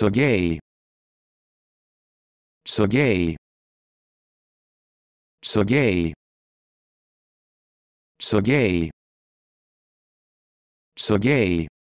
Sergei Sergei Sergei Sergei Sergei